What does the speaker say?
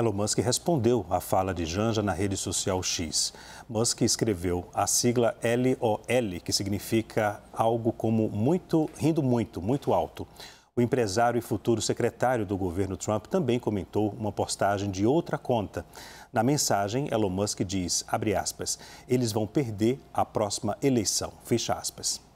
Elon Musk respondeu à fala de Janja na rede social X. Musk escreveu a sigla LOL, que significa algo como muito, rindo muito, muito alto. O empresário e futuro secretário do governo Trump também comentou uma postagem de outra conta. Na mensagem, Elon Musk diz, aspas, eles vão perder a próxima eleição, fecha aspas.